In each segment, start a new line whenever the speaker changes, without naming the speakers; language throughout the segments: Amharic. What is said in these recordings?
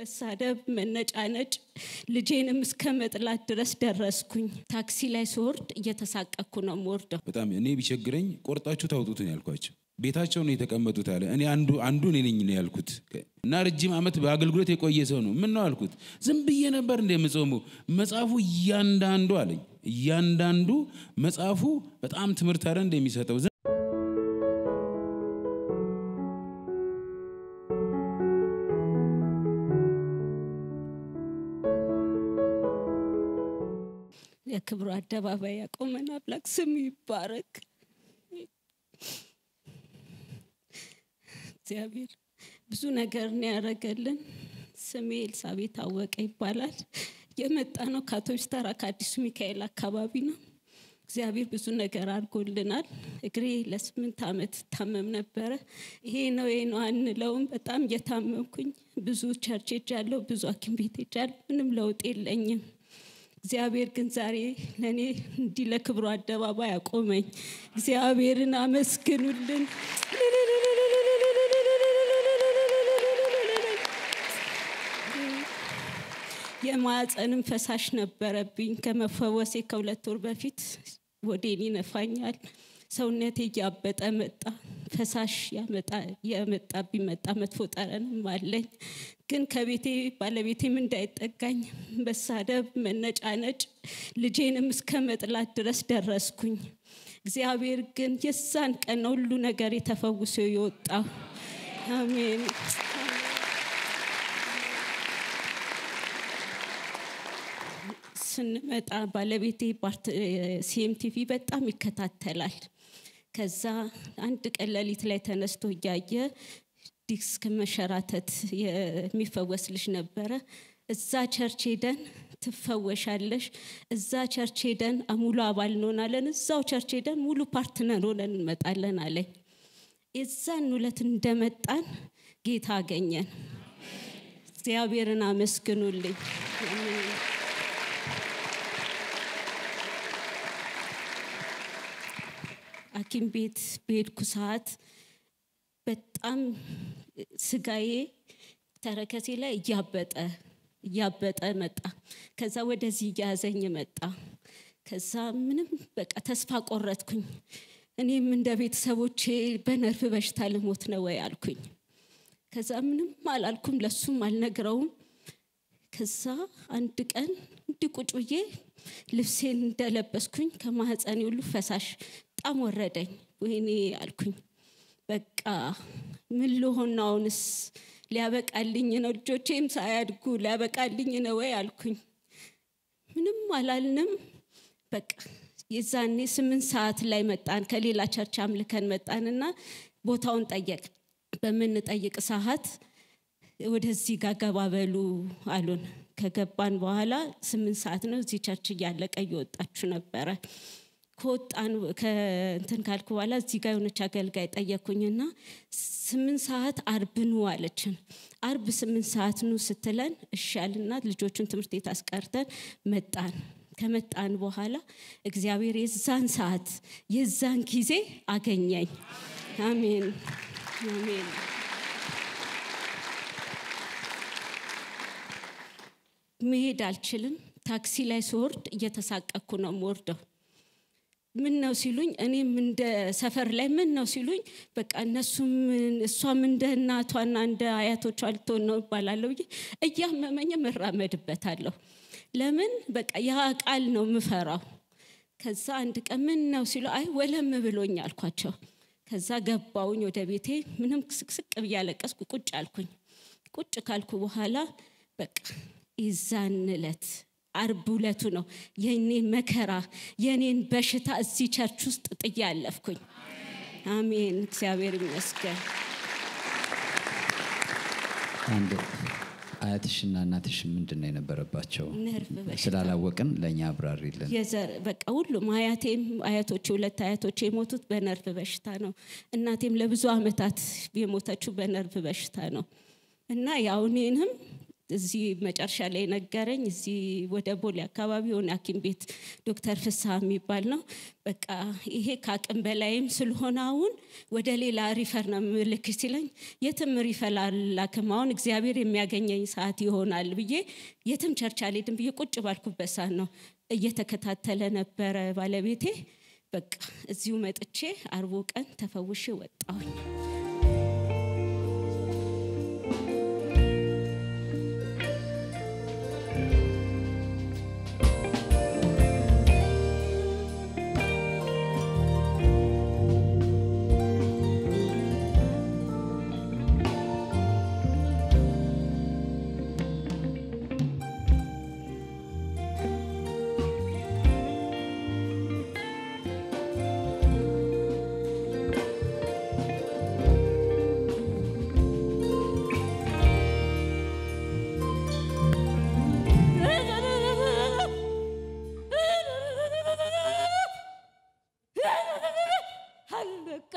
መሳደብ፣ መነጫነጭ ልጄንም እስከ መጥላት ድረስ ደረስኩኝ። ታክሲ ላይ ስወርድ እየተሳቀኩ ነው የምወርደው።
በጣም እኔ ቢቸግረኝ ቆርጣችሁ ታውጡትን ያልኳቸው ቤታቸው ነው የተቀመጡት አለ። እኔ አንዱ አንዱ እኔ ነኝ ነው ያልኩት። እና ረጅም ዓመት በአገልግሎት የቆየ ሰው ነው። ምን ነው አልኩት። ዝም ብዬ ነበር እንደ ምጾሙ። መጽሐፉ እያንዳንዱ አለኝ እያንዳንዱ መጽሐፉ በጣም ትምህርት አረ እንደሚሰጠው
በክብሩ አደባባይ ያቆመን አምላክ ስሙ ይባረክ። እግዚአብሔር ብዙ ነገር ነው ያደረገልን። ስሜ ኤልሳቤት ታወቀ ይባላል። የመጣ ነው ከአቶች ተራ ከአዲሱ ሚካኤል አካባቢ ነው። እግዚአብሔር ብዙ ነገር አድርጎልናል። እግሬ ለስምንት ዓመት ታመም ነበረ። ይሄ ነው ይሄ ነው አንለውም። በጣም እየታመምኩኝ ብዙ ቸርች ሄጃለሁ፣ ብዙ ሐኪም ቤት ሄጃለሁ። ምንም ለውጥ የለኝም። እግዚአብሔር ግን ዛሬ ለእኔ እንዲህ ለክብሩ አደባባይ አቆመኝ። እግዚአብሔርን አመስግኑልን። የማፀንም ፈሳሽ ነበረብኝ። ከመፈወሴ ከሁለት ወር በፊት ወደኔ ይነፋኛል። ሰውነቴ እያበጠ መጣ። ፈሳሽ የመጣ ቢመጣ መጥፎ ጠረንም አለኝ። ግን ከቤቴ ባለቤቴም እንዳይጠጋኝ መሳደብ፣ መነጫነጭ፣ ልጄንም እስከ መጥላት ድረስ ደረስኩኝ። እግዚአብሔር ግን የዛን ቀን ነው ሁሉ ነገር የተፈውሶ የወጣው። አሜን። ስንመጣ ባለቤቴ ሲኤምቲቪ በጣም ይከታተላል። ከዛ አንድ ቀን ሌሊት ላይ ተነስቶ እያየ ዲስክ መሸራተት የሚፈወስ ልጅ ነበረ። እዛ ቸርች ሄደን ትፈወሻለሽ፣ እዛ ቸርች ሄደን ሙሉ አባል እንሆናለን፣ እዛው ቸርች ሄደን ሙሉ ፓርትነር ሆነን እንመጣለን አለኝ። የዛን ውለት እንደመጣን ጌታ አገኘን። እግዚአብሔርን አመስግኑልኝ። ሐኪም ቤት በሄድኩ ሰዓት በጣም ስጋዬ ተረከሴ ላይ እያበጠ እያበጠ መጣ። ከዛ ወደዚህ እያያዘኝ መጣ። ከዛ ምንም በቃ ተስፋ ቆረጥኩኝ። እኔም እንደ ቤተሰቦቼ በነርፍ በሽታ ልሞት ነው ወይ አልኩኝ። ከዛ ምንም አላልኩም፣ ለሱም አልነግረውም። ከዛ አንድ ቀን እንዲህ ቁጭ ብዬ ልብሴን እንደለበስኩኝ ከማህፀን ሁሉ ፈሳሽ በጣም ወረደኝ። ወይኔ አልኩኝ። በቃ ምን ልሆን አሁንስ? ሊያበቃልኝ ነው፣ ልጆቼም ሳያድጉ ሊያበቃልኝ ነው ወይ አልኩኝ። ምንም አላልንም። በቃ የዛኔ ስምንት ሰዓት ላይ መጣን። ከሌላ ቸርች አምልከን መጣንና ቦታውን ጠየቅ በምንጠይቅ ሰዓት ወደዚህ ጋገባበሉ አሉን። ከገባን በኋላ ስምንት ሰዓት ነው እዚህ ቸርች እያለቀ እየወጣችሁ ነበረ። ከወጣን ከእንትን ካልኩ በኋላ እዚህ ጋር የሆነች አገልጋይ ጠየኩኝና ስምንት ሰዓት አርብ ኑ አለችን። አርብ ስምንት ሰዓት ኑ ስትለን እሻልና ልጆቹን ትምህርት ቤት አስቀርተን መጣን። ከመጣን በኋላ እግዚአብሔር የዛን ሰዓት የዛን ጊዜ አገኘኝ። አሜን አሜን። መሄድ አልችልም። ታክሲ ላይ ስወርድ እየተሳቀኩ ነው የምወርደው። ምን ነው ሲሉኝ፣ እኔም እንደ ሰፈር ላይ ምን ነው ሲሉኝ፣ በቃ እነሱም እሷም እንደ እናቷና እንደ አያቶቿ ልትሆን ነው እባላለሁ እያመመኝ እራመድበታለሁ። ለምን በቃ ያ ቃል ነው ምፈራው። ከዛ አንድ ቀን ምን ነው ሲሉ፣ አይ ወለም ብሎኝ አልኳቸው። ከዛ ገባውኝ ወደ ቤቴ። ምንም ስቅስቅ ብያለቀስኩ ቁጭ አልኩኝ። ቁጭ ካልኩ በኋላ በቃ የዛን ዕለት አርብ ዕለቱ ነው የኔን መከራ የኔን በሽታ እዚህ ቸርች ውስጥ ጥዬ አለፍኩኝ። አሜን። እግዚአብሔር ይመስገን።
አንድ አያትሽና እናትሽ ምንድን ነው የነበረባቸው? ስላላወቅን ለእኛ አብራሪ
የዘር በቃ ሁሉም አያቴም አያቶች ሁለት አያቶች የሞቱት በነርቭ በሽታ ነው። እናቴም ለብዙ አመታት የሞተችው በነርቭ በሽታ ነው እና ያው እኔንም እዚህ መጨረሻ ላይ ነገረኝ። እዚህ ወደ ቦሌ አካባቢ የሆነ ሐኪም ቤት ዶክተር ፍስሐ የሚባል ነው። በቃ ይሄ ከአቅም በላይም ስለሆነ አሁን ወደ ሌላ ሪፈር ነው ምልክ ሲለኝ የትም ሪፈር አላክም፣ አሁን እግዚአብሔር የሚያገኘኝ ሰዓት ይሆናል ብዬ የትም ቸርች አልሄድም ብዬ ቁጭ ባልኩበት ሰዓት ነው እየተከታተለ ነበረ ባለቤቴ። በቃ እዚሁ መጥቼ አርቦ ቀን ተፈውሼ ወጣሁኝ።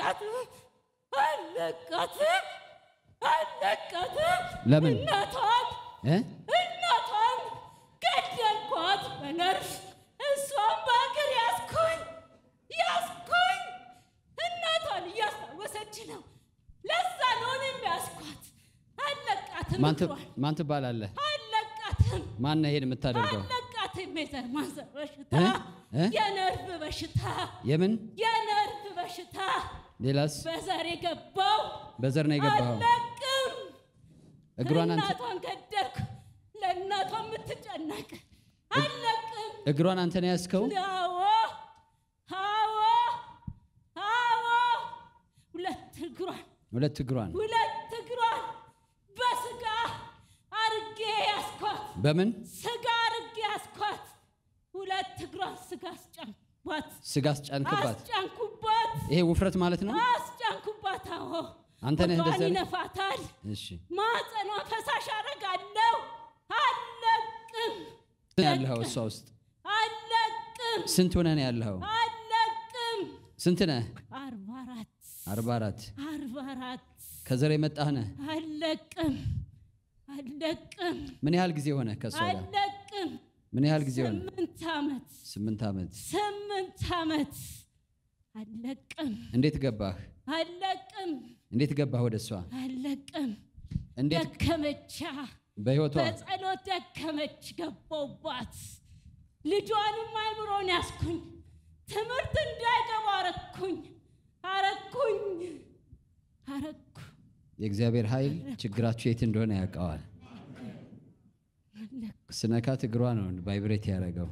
አለቃት አለቃት አለቃት። ለምን እናቷን እናቷን ገደልኳት በነርፍ እሷን በአገር ያስኩኝ ያስኩኝ። እናቷን እያስታወሰች ነው። ለዛ ነሆን የሚያስኳት አለቃትም።
ማን ትባላለህ?
አለቃትም።
ማን ይሄን የምታደርገው?
አለቃትም የዘር ማንዘር በሽታ የነርቭ በሽታ የምን የነርፍ በሽታ ሌላስ? በዘር የገባው
በዘር ነው የገባው።
አለቅም እግሯን አንተ እናቷን ገደልኩ። ለእናቷ የምትጨነቅ
አለቅም። እግሯን አንተ ነው ያስከው?
አዎ አዎ አዎ። ሁለት እግሯን ሁለት እግሯን ሁለት እግሯን በስጋ አርጌ ያስኳት። በምን ስጋ አርጌ ያስኳት። ሁለት እግሯን ስጋ አስጨንኳት። ስጋ አስጨንክባት። አስጨንኩ ይሄ ውፍረት ማለት ነው። አስጨንኩባት። አዎ አንተ ነህ እንደዛ ይነፋታል። እሺ ማህፀኗ ፈሳሽ አረጋለሁ። አለቅም
ያለኸው እሷ ውስጥ
አለቅም። ስንት ሆነህ ነው ያለው አለቅም። ስንት ነህ? አርባ አራት አርባ አራት አርባ አራት
ከዘር የመጣህ ነህ።
አለቅም አለቅም።
ምን ያህል ጊዜ ሆነ ከእሷ ጋር?
አለቅም።
ምን ያህል ጊዜ ሆነ?
ስምንት ዓመት
ስምንት ዓመት
ስምንት ዓመት አለቅም። እንዴት ገባህ? አለቅም።
እንዴት ገባህ ወደ እሷ?
አለቅም። ደከመቻ በህይወቷ በጸሎት ደከመች፣ ገባውባት ልጇንም አይምሮን ያስኩኝ፣ ትምህርት እንዳይገባ አረኩኝ፣ አረኩኝ፣ አረኩ።
የእግዚአብሔር ኃይል ችግራችሁ የት እንደሆነ ያውቀዋል። ስነካት እግሯ ነው ቫይብሬት ያደረገው።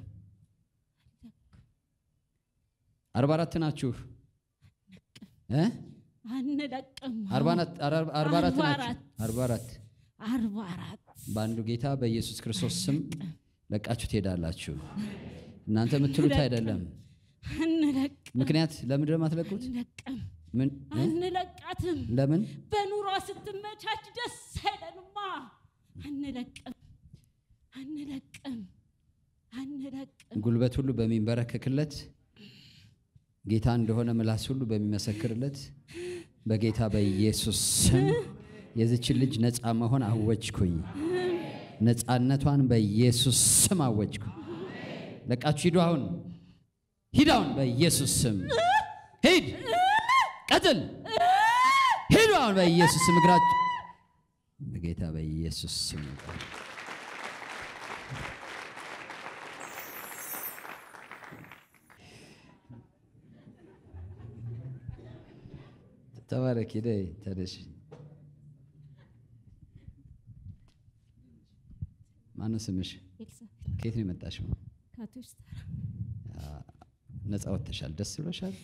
አርባ አራት ናችሁ እ
ናችሁ
በአንዱ ጌታ በኢየሱስ ክርስቶስ ስም ለቃችሁ ትሄዳላችሁ። እናንተ የምትሉት አይደለም። ምክንያት ለምን ነው
አንለቃትም። ለምን? በኑሯ ስትመቻች ደስ አይለንማ። አንለቅም፣ አንለቅም፣ አንለቅም።
ጉልበት ሁሉ በሚንበረከክለት ጌታ እንደሆነ ምላስ ሁሉ በሚመሰክርለት በጌታ በኢየሱስ ስም የዚችን ልጅ ነፃ መሆን አወጅኩኝ። ነፃነቷን በኢየሱስ ስም አወጅኩ። ለቃችሁ ሂዱ። አሁን ሂድ፣ አሁን በኢየሱስ ስም ሂድ፣ ቀጥል፣ ሂዱ አሁን በኢየሱስ ስም እግራችሁ በጌታ በኢየሱስ ስም ተባረኪ ደይ ተደሽ ማነው ስምሽ? ከየት ነው የመጣሽው? ነፃ ወጥተሻል። ደስ ብሎሻል?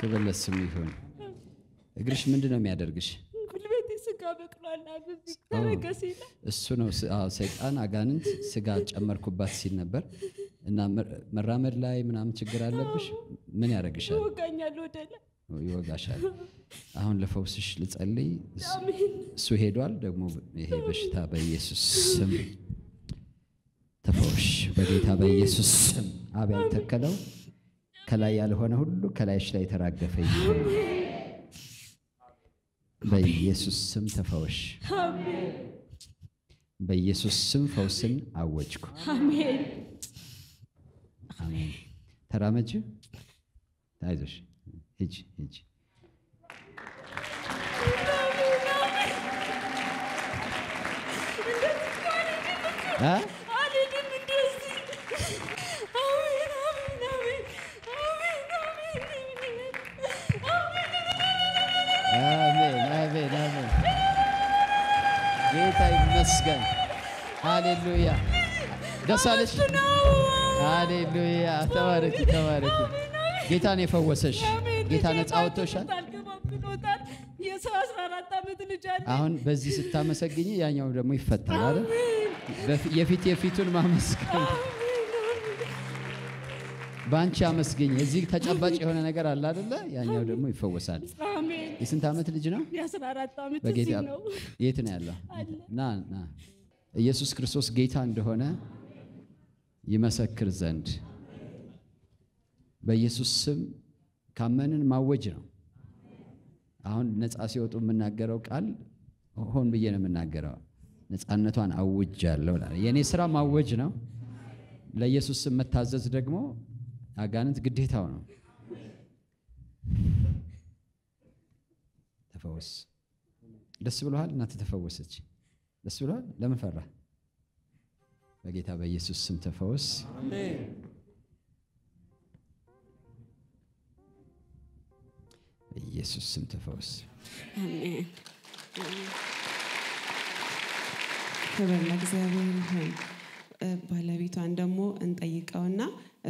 ክብር ለስሙ ይሁን። እግርሽ ምንድን ነው የሚያደርግሽ?
በቅሏልና በዚህ
እሱ ነው ሰይጣን አጋንንት ስጋ ጨመርኩባት ሲል ነበር። እና መራመድ ላይ ምናምን ችግር አለብሽ፣ ምን ያደርግሻል?
ይወጋኛል፣ ወደ ላይ
ይወጋሻል። አሁን ለፈውስሽ ልጸልይ። እሱ ሄዷል። ደግሞ ይሄ በሽታ በኢየሱስ ስም ተፈውሽ፣ በጌታ በኢየሱስ ስም አብ ያልተከለው ከላይ ያልሆነ ሁሉ ከላይሽ ላይ የተራገፈ ይሆናል። በኢየሱስ ስም ተፈወሽ። በኢየሱስ ስም ፈውስን አወጅኩ። አሜን። ተራመጅ፣ አይዞሽ፣ ሂጂ፣ ሂጂ። ጌታ ይመስገን። ሃሌሉያ። ደስ አለሽ። ሃሌሉያ። ተባረኪ፣ ተባረኪ። ጌታን የፈወሰሽ ጌታ ነፃ አውጥቶሻል። አሁን በዚህ ስታመሰግኝ ያኛው ደግሞ ይፈታል። የፊት የፊቱን ማመስገን በአንቺ አመስግኝ። እዚህ ተጨባጭ የሆነ ነገር አለ አይደለ? ያኛው ደግሞ ይፈወሳል። የስንት ዓመት ልጅ ነው? የት ነው ያለው? ና ና ኢየሱስ ክርስቶስ ጌታ እንደሆነ ይመሰክር ዘንድ በኢየሱስ ስም ካመንን ማወጅ ነው። አሁን ነፃ ሲወጡ የምናገረው ቃል ሆን ብዬ ነው የምናገረው። ነፃነቷን አውጅ ያለው የእኔ ስራ ማወጅ ነው። ለኢየሱስ ስም መታዘዝ ደግሞ አጋንንት ግዴታው ነው። መፈወስ ደስ ብሎሃል? እናት ተፈወሰች። ደስ ብሎሃል? ለምን ፈራህ? በጌታ በኢየሱስ ስም ተፈወስ። በኢየሱስ ስም ተፈወስ።
ክብር ለእግዚአብሔር ይሁን። ባለቤቷን ደግሞ እንጠይቀውና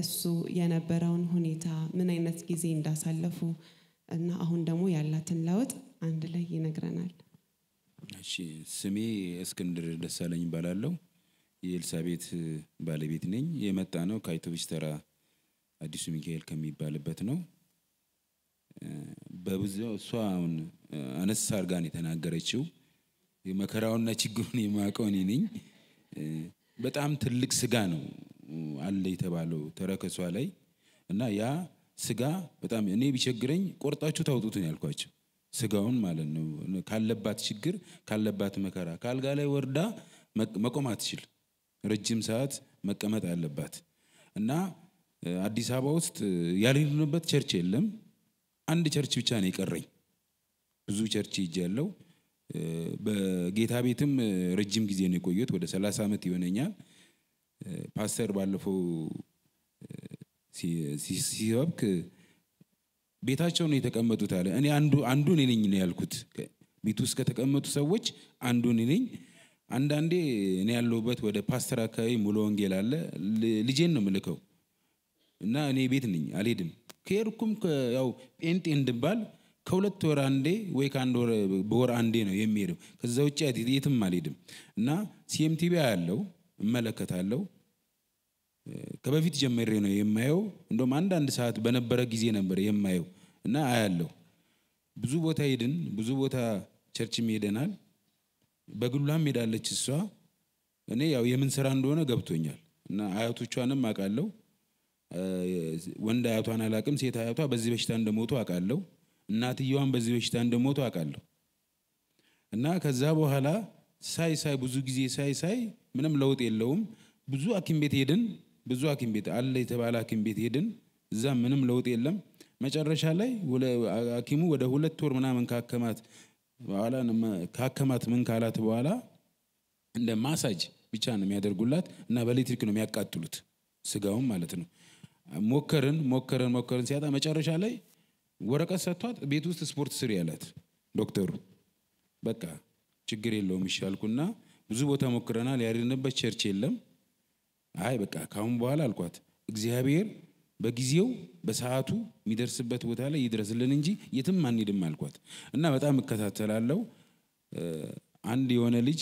እሱ የነበረውን ሁኔታ ምን አይነት ጊዜ እንዳሳለፉ እና አሁን ደግሞ ያላትን ለውጥ አንድ ላይ ይነግረናል።
እሺ ስሜ እስክንድር ደሳለኝ ይባላለው። የኤልሳቤት ባለቤት ነኝ። የመጣ ነው ከአይቶቪች ተራ አዲሱ ሚካኤል ከሚባልበት ነው። በብዙ እሷ አሁን አነስ አርጋን የተናገረችው መከራውና ችግሩን የማውቀው እኔ ነኝ። በጣም ትልቅ ስጋ ነው አለ የተባለው ተረከሷ ላይ እና ያ ስጋ በጣም እኔ ቢቸግረኝ ቆርጣችሁ ታውጡትን ያልኳቸው ስጋውን ማለት ነው። ካለባት ችግር ካለባት መከራ ከአልጋ ላይ ወርዳ መቆም አትችል፣ ረጅም ሰዓት መቀመጥ አለባት እና አዲስ አበባ ውስጥ ያልሄድንበት ቸርች የለም። አንድ ቸርች ብቻ ነው የቀረኝ። ብዙ ቸርች ሄጄ ያለው በጌታ ቤትም ረጅም ጊዜ ነው የቆየሁት። ወደ ሰላሳ ዓመት ይሆነኛል። ፓስተር ባለፈው ሲሰብክ ቤታቸው ነው የተቀመጡት አለ። እኔ አንዱ አንዱ እኔ ነኝ ነው ያልኩት። ቤት ውስጥ ከተቀመጡ ሰዎች አንዱ እኔ ነኝ። አንዳንዴ እኔ ያለሁበት ወደ ፓስተር አካባቢ ሙሉ ወንጌል አለ። ልጄን ነው ምልከው እና እኔ ቤት ነኝ አልሄድም። ከሄድኩም ያው ጴንጤ እንድባል ከሁለት ወር አንዴ ወይ ከአንድ ወር በወር አንዴ ነው የሚሄደው። ከዛ ውጭ የትም አልሄድም እና ሲኤምቲቪ ያለው እመለከታለሁ ከበፊት ጀመሬ ነው የማየው። እንደውም አንዳንድ ሰዓት በነበረ ጊዜ ነበር የማየው እና አያለው። ብዙ ቦታ ሄድን፣ ብዙ ቦታ ቸርችም ሄደናል። በግሏም ሄዳለች እሷ። እኔ ያው የምን ስራ እንደሆነ ገብቶኛል እና አያቶቿንም አውቃለሁ። ወንድ አያቷን አላቅም፣ ሴት አያቷ በዚህ በሽታ እንደሞቱ አውቃለሁ። እናትየዋን በዚህ በሽታ እንደሞቱ አውቃለሁ። እና ከዛ በኋላ ሳይ ሳይ ብዙ ጊዜ ሳይ ሳይ ምንም ለውጥ የለውም። ብዙ ሐኪም ቤት ሄድን። ብዙ ሐኪም ቤት አለ የተባለ ሐኪም ቤት ሄድን። እዛ ምንም ለውጥ የለም። መጨረሻ ላይ ሐኪሙ ወደ ሁለት ወር ምናምን ካከማት በኋላ ካከማት ምን ካላት በኋላ እንደ ማሳጅ ብቻ ነው የሚያደርጉላት እና በኤሌክትሪክ ነው የሚያቃጥሉት ስጋውን ማለት ነው። ሞከርን ሞከርን ሞከርን ሲያጣ መጨረሻ ላይ ወረቀት ሰጥቷት ቤት ውስጥ ስፖርት ስሪ ያላት ዶክተሩ። በቃ ችግር የለውም ይሻልኩና ብዙ ቦታ ሞክረናል። ያድንበት ቸርች የለም አይ በቃ ካሁን በኋላ አልኳት እግዚአብሔር በጊዜው በሰዓቱ የሚደርስበት ቦታ ላይ ይድረስልን እንጂ የትም አንሄድም አልኳት እና በጣም እከታተላለው አንድ የሆነ ልጅ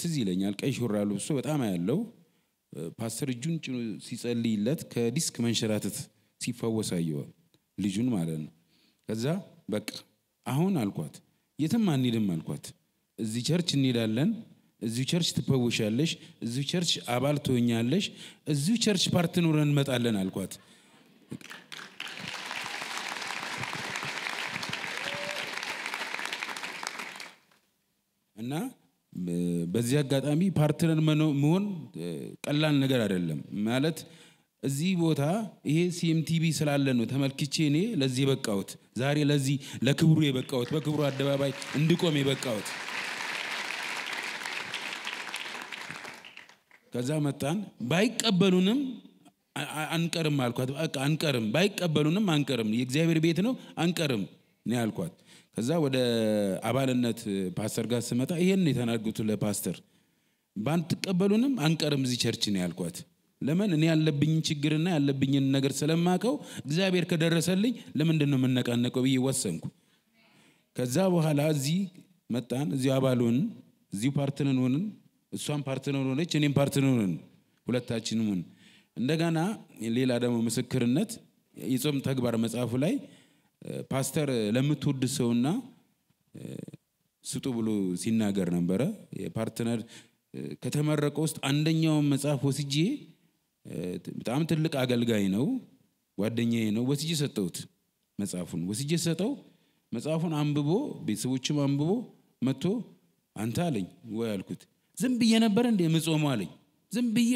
ትዝ ይለኛል፣ ቀይ ሹራብ ለብሶ በጣም ያለው ፓስተር እጁን ጭኑ ሲጸልይለት ከዲስክ መንሸራተት ሲፈወስ አየዋ ልጁን ማለት ነው። ከዛ በቃ አሁን አልኳት የትም አንሄድም አልኳት፣ እዚህ ቸርች እንሄዳለን እዚሁ ቸርች ትፈውሻለሽ፣ እዚሁ ቸርች አባል ትሆኛለሽ፣ እዚሁ ቸርች ፓርት ኖረን እንመጣለን አልኳት። እና በዚህ አጋጣሚ ፓርትነር መሆን ቀላል ነገር አይደለም። ማለት እዚህ ቦታ ይሄ ሲኤምቲቪ ስላለ ነው ተመልክቼ እኔ ለዚህ የበቃሁት፣ ዛሬ ለዚህ ለክብሩ የበቃሁት፣ በክብሩ አደባባይ እንድቆም የበቃሁት። ከዛ መጣን። ባይቀበሉንም አንቀርም አልኳት። አንቀርም፣ ባይቀበሉንም አንቀርም፣ የእግዚአብሔር ቤት ነው አንቀርም ነው ያልኳት። ከዛ ወደ አባልነት ፓስተር ጋር ስመጣ ይሄን የተናገሩት ለፓስተር ባንትቀበሉንም አንቀርም እዚህ ቸርች ነው ያልኳት። ለምን እኔ ያለብኝን ችግርና ያለብኝን ነገር ስለማቀው እግዚአብሔር ከደረሰልኝ ለምንድን ነው የምነቃነቀው ብዬ ወሰንኩ። ከዛ በኋላ እዚህ መጣን። እዚሁ አባል ሆንን፣ እዚሁ ፓርትነን ሆንን። እሷም ፓርትነር ሆነች፣ እኔም ፓርትነር ሆነን ሁለታችንም እንደገና ሌላ ደግሞ ምስክርነት የጾም ተግባር መጽሐፉ ላይ ፓስተር ለምትወድ ሰውና ስጡ ብሎ ሲናገር ነበረ። የፓርትነር ከተመረቀ ውስጥ አንደኛውን መጽሐፍ ወስጄ በጣም ትልቅ አገልጋይ ነው፣ ጓደኛዬ ነው። ወስጄ ሰጠሁት መጽሐፉን። ወስጄ ሰጠው መጽሐፉን አንብቦ ቤተሰቦችም አንብቦ መጥቶ አንተ አለኝ ወይ አልኩት። ዝም ብዬ ነበር እንዴ ምጾሙ አለኝ። ዝም ብዬ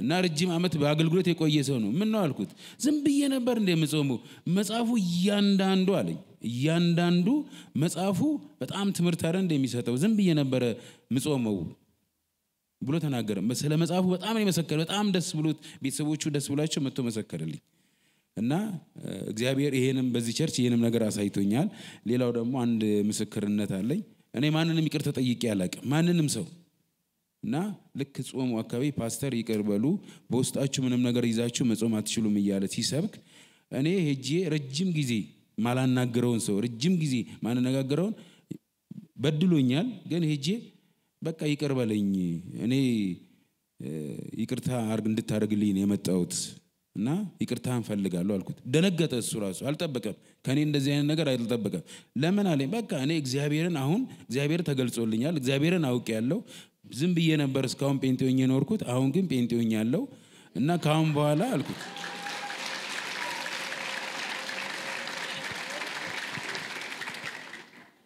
እና ረጅም ዓመት በአገልግሎት የቆየ ሰው ነው። ምን ነው አልኩት። ዝም ብዬ ነበር እንደ ምጾሙ። መጽሐፉ እያንዳንዱ አለኝ እያንዳንዱ መጽሐፉ በጣም ትምህርት አለ እንደሚሰጠው ዝም ብዬ ነበረ ምጾመው ብሎ ተናገረ። ስለ መጽሐፉ በጣም ነው የመሰከረ። በጣም ደስ ብሎት ቤተሰቦቹ ደስ ብሏቸው መጥቶ መሰከረልኝ። እና እግዚአብሔር ይሄንም በዚህ ቸርች ይሄንም ነገር አሳይቶኛል። ሌላው ደግሞ አንድ ምስክርነት አለኝ። እኔ ማንንም ይቅር ተጠይቄ አላውቅም። ማንንም ሰው እና ልክ ጾሙ አካባቢ ፓስተር ይቀርበሉ በውስጣችሁ ምንም ነገር ይዛችሁ መጾም አትችሉም እያለ ሲሰብክ እኔ ሄጄ ረጅም ጊዜ ማላናግረውን ሰው ረጅም ጊዜ ማንነጋግረውን በድሎኛል፣ ግን ሄጄ በቃ ይቅር እኔ ይቅርታ እንድታደርግልኝ ነው እና ይቅርታ እንፈልጋለሁ አልኩት። ደነገጠ። እሱ ራሱ አልጠበቀም፣ ከእኔ እንደዚህ አይነት ነገር አልጠበቀም። ለምን አለኝ። በቃ እኔ እግዚአብሔርን አሁን እግዚአብሔር ተገልጾልኛል፣ እግዚአብሔርን ያለው። ዝም ብዬ ነበር እስካሁን ጴንጤኝ የኖርኩት። አሁን ግን ጴንጤኝ ያለው እና ከአሁን በኋላ አልኩት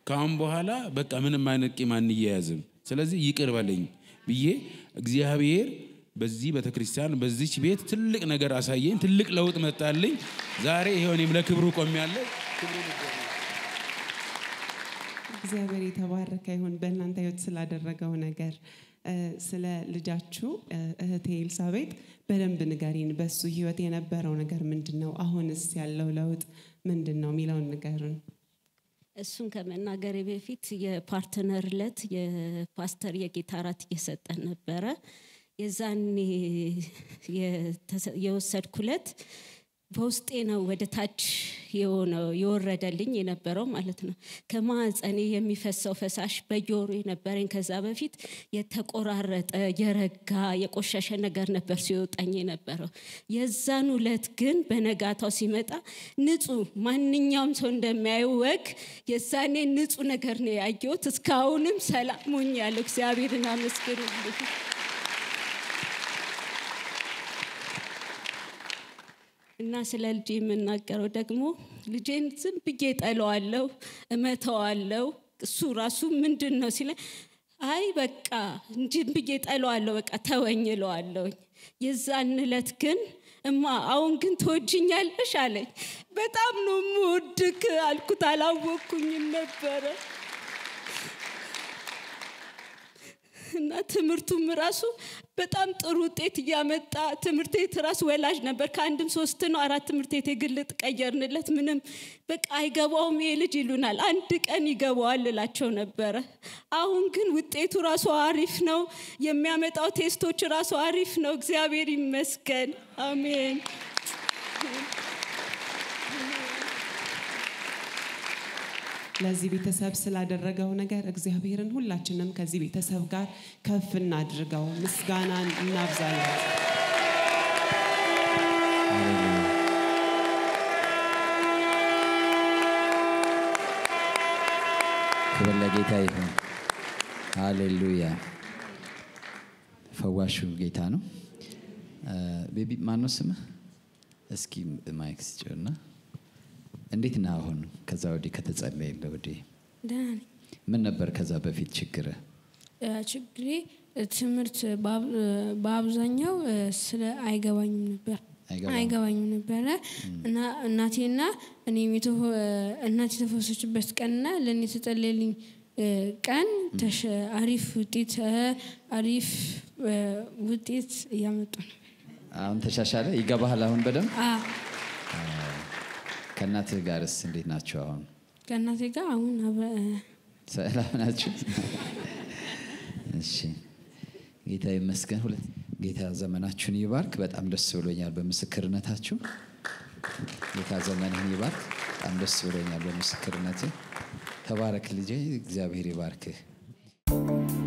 ከአሁን በኋላ በቃ ምንም አይነት ቂም አንያያዝም፣ ስለዚህ ይቅር በለኝ ብዬ እግዚአብሔር በዚህ ቤተክርስቲያን በዚች ቤት ትልቅ ነገር አሳየኝ፣ ትልቅ ለውጥ መጣልኝ። ዛሬ ይኸው እኔም ለክብሩ ቆሜያለሁ።
እግዚአብሔር የተባረከ ይሁን በእናንተ ህይወት ስላደረገው ነገር ስለ ልጃችሁ እህቴ ኤልሳቤጥ በደንብ ንገሪን። በሱ ህይወት የነበረው ነገር ምንድን ነው? አሁንስ ያለው ለውጥ ምንድን ነው የሚለውን ንገርን እሱን ከመናገር በፊት የፓርትነር ለት የፓስተር የጌታ እየሰጠን ነበረ። የዛኔ የወሰድኩለት በውስጤ ነው ወደ ታች የሆነው የወረደልኝ የነበረው ማለት ነው። ከማፀኔ የሚፈሰው ፈሳሽ በጆሮ የነበረኝ ከዛ በፊት የተቆራረጠ የረጋ የቆሻሸ ነገር ነበር ሲወጣኝ የነበረው። የዛን ውለት ግን በነጋታው ሲመጣ ንጹ ማንኛውም ሰው እንደሚያየው ወግ የዛኔ ንጹ ነገር ነው ያየሁት። እስካሁንም ሰላሙኝ ያለው እግዚአብሔርን አመስግኑልኝ። እና ስለ ልጄ የምናገረው ደግሞ ልጄን ዝም ብዬ ጠለዋለው፣ እመተዋለው። እሱ ራሱ ምንድን ነው ሲለ አይ በቃ እንዲም ብዬ ጠለዋለሁ፣ በቃ ተወኝ እለዋለሁኝ። የዛን እለት ግን እማ አሁን ግን ትወጅኛለሽ አለኝ። በጣም ነው የምወድክ አልኩት። አላወቅኩኝም ነበረ እና ትምህርቱም ራሱ በጣም ጥሩ ውጤት እያመጣ ትምህርት ቤት ራሱ ወላጅ ነበር። ከአንድም ሶስት ነው አራት ትምህርት ቤት ቀየርንለት። ምንም በቃ አይገባውም ይሄ ልጅ ይሉናል። አንድ ቀን ይገባዋል እላቸው ነበረ። አሁን ግን ውጤቱ ራሱ አሪፍ ነው። የሚያመጣው ቴስቶች ራሱ አሪፍ ነው። እግዚአብሔር
ይመስገን። አሜን።
ለዚህ ቤተሰብ ስላደረገው ነገር እግዚአብሔርን ሁላችንም ከዚህ ቤተሰብ ጋር ከፍ እናድርገው፣ ምስጋናን እናብዛለን።
ክብር ለጌታ ይሁን። ሃሌሉያ። ፈዋሹ ጌታ ነው። ቤቢ ማነው ስምህ? እስኪ ማይክ ስጭውና እንዴት ና አሁን ከዛ ወዲህ ከተጸለየለ ወዲህ ምን ነበር ከዛ በፊት ችግር
ችግሬ ትምህርት በአብዛኛው ስለ አይገባኝም ነበር አይገባኝም ነበረ እና እናቴና እኔ እናቴ የተፈሰችበት ቀንና ለእኔ የተጸለልኝ ቀን አሪፍ ውጤት አሪፍ ውጤት እያመጡ ነው
አሁን ተሻሻለ ይገባሃል አሁን በደንብ ከእናትህ ጋርስ እንዴት ናቸው አሁን?
ከእናቴ ጋር አሁን አበ
ሰላም ናቸው። እሺ ጌታ ይመስገን። ሁለት ጌታ ዘመናችሁን ይባርክ። በጣም ደስ ብሎኛል በምስክርነታችሁ። ጌታ ዘመንህን ይባርክ። በጣም ደስ ብሎኛል በምስክርነት። ተባረክ ልጄ፣ እግዚአብሔር ይባርክህ።